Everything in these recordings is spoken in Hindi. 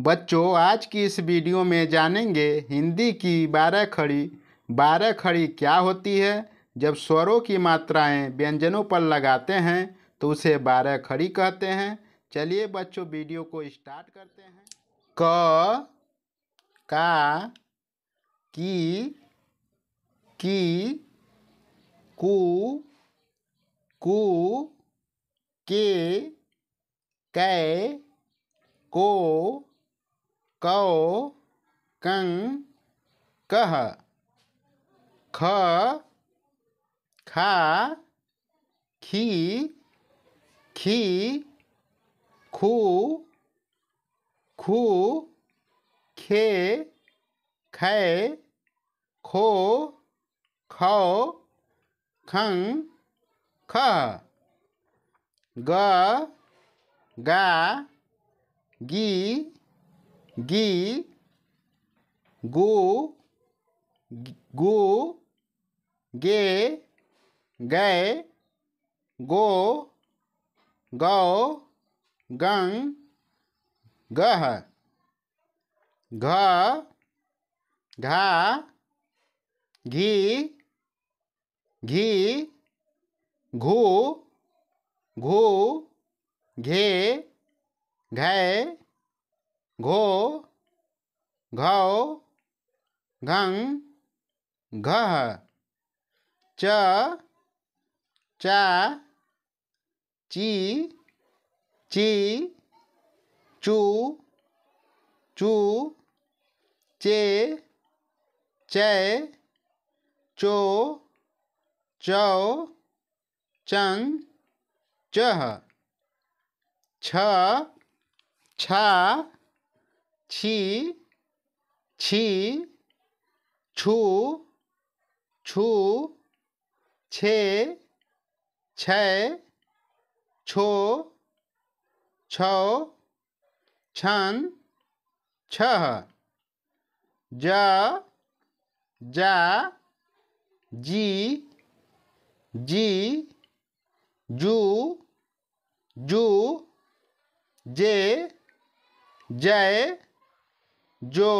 बच्चों आज की इस वीडियो में जानेंगे हिंदी की बारह खड़ी बारह खड़ी क्या होती है जब स्वरों की मात्राएं व्यंजनों पर लगाते हैं तो उसे बारह खड़ी कहते हैं चलिए बच्चों वीडियो को स्टार्ट करते हैं क का की की कु कु के कै को कौ कं कह ख खा खी खी खू खू खे खै खो खौ खं ख गा गी गी गो गो गे गए गो गौ गंग गह घ घा घी घी घू घू घे घय घो घाओ घंग घह च चा ची ची चू चू चे चय चो चौ चंग चह छ छा छी छी छू छू छे छे छो छो छन छह ज जा जी जी जू जू जे जय जो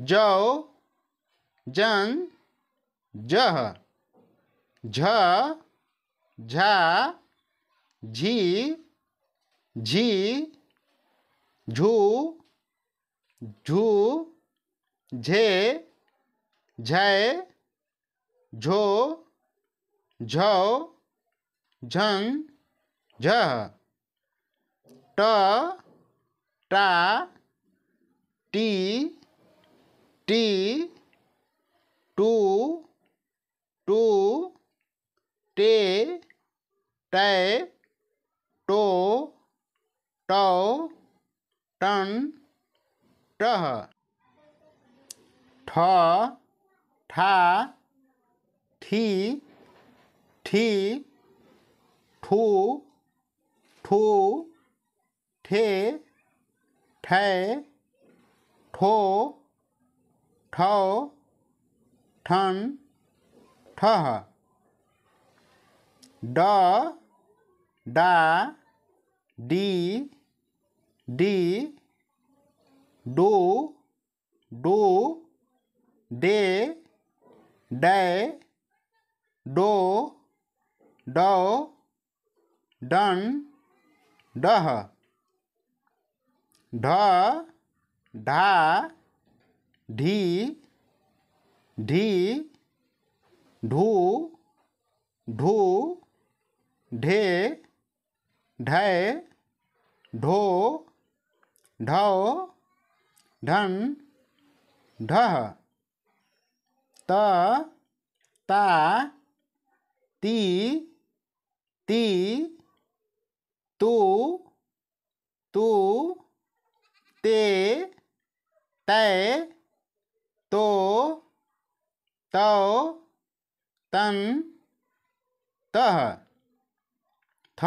जौ जन जह झ झा झी झी झू झू झे झय झो झौ झन झ ट टा टी टी टू टू टे टय टो टौ टन टह ठ ठा थी थी ठू ठू ठे ठय ठो ठौ ठन ठह ड डा डी डी डो डो डे डै डो डौ डन डह ढ ढा ढी ढी ढू ढू ढे ढय ढो ढ ढन ढह त ता ती ती तू तू ते तय तो तौ तन तह थ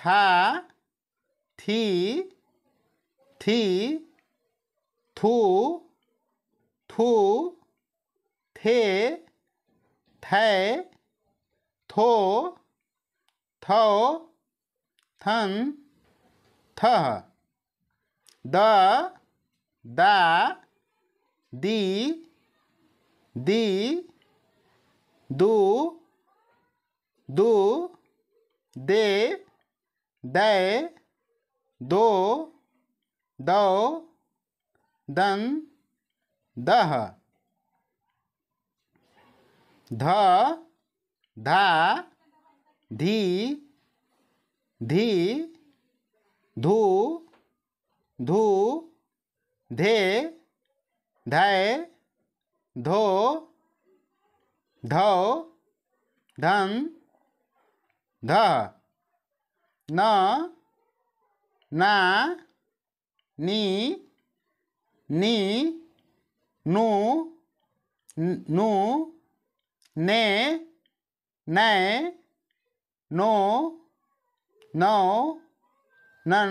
था थी थी थू थू थे थै थो थौ थन थह द the the the do do they they do दौ दन दह ध धा धी धी धू धू धे धय धो धौ धन ध न ना नी नी नु नु ने नय नो नौ नन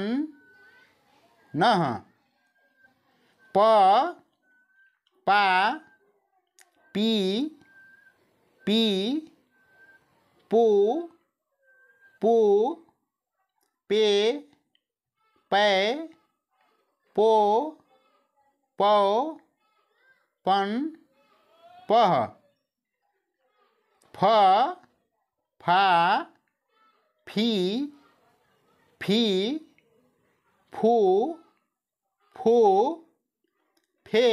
नह प पा पी पी पू पू पे पै पो पौ पन पह फ फा फी फी फू फू फे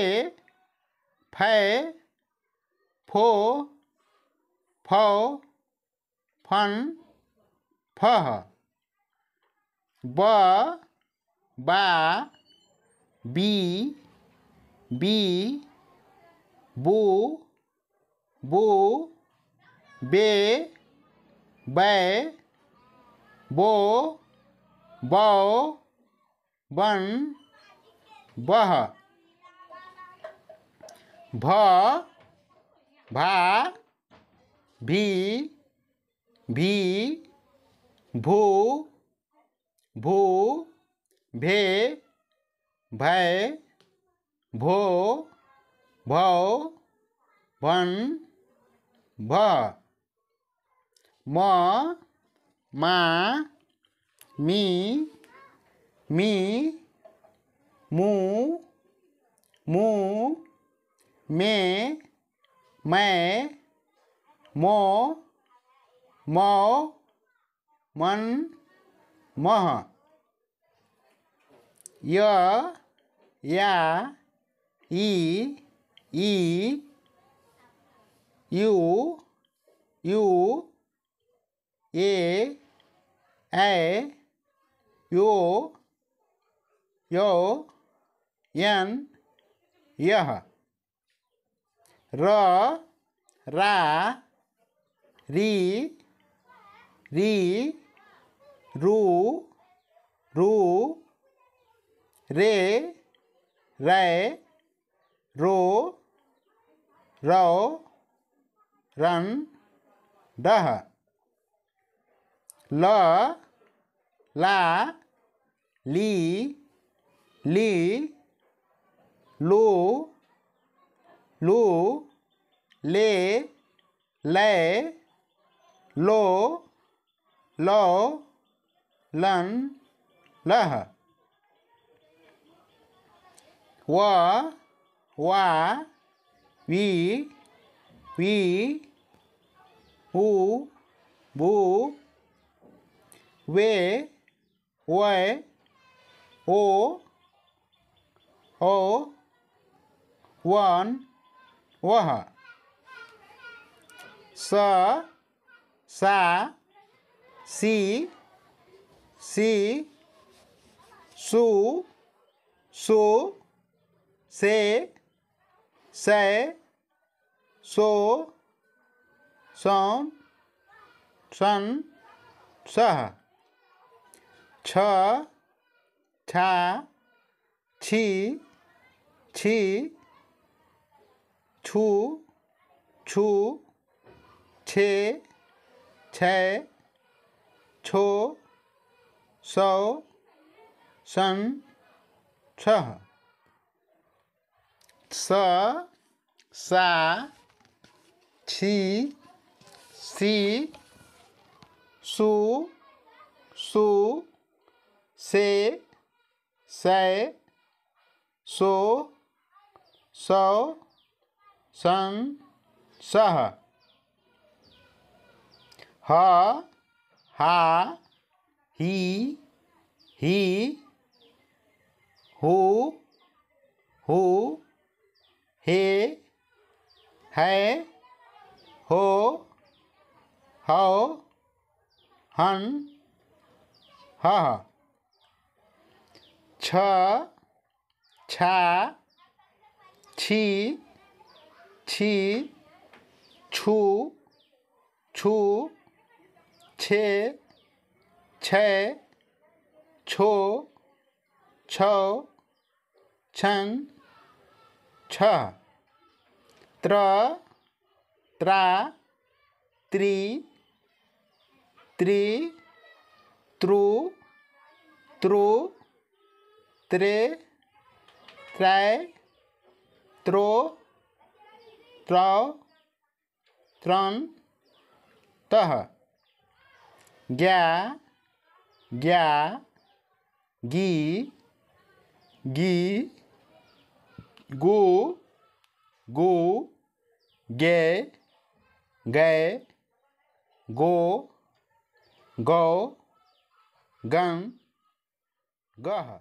फै फो फौ फन फह ब बा बी बी बु बु बे बै बो बौ बन बह ভ ভা ভি ভি ভূ ভূ ভে ভয় ভো ভৌ ভন ভ म मा मी मी मु मु में मैं मो मौ मन मह य या ई ई यू यू ए ऐ यो यो यन यह र रा री री रू रू रे रय रो रौ रन डह ल ला ली ली लो लो ले लय लो लौ लन लह व वा वी वी उ बू वे वय ओ ओ वन वह स सा सी सी सु सो से सै सो सौ सन सह छ छा छी छी छू छू छ छो सौ सन छह स सा छी सी सु सु से सै सो सौ सन सह ह हा ही ही हो हो हे है हो हौ हन ह छ छा छी छी छू छू छ छ छो छ छन छ त्र त्रा त्रि त्रि त्रु त्रु त्रे त्रै त्रो त्रौ त्रन तह ग्या ग्या गी गी गो गो गे गए गो गौ गंग गह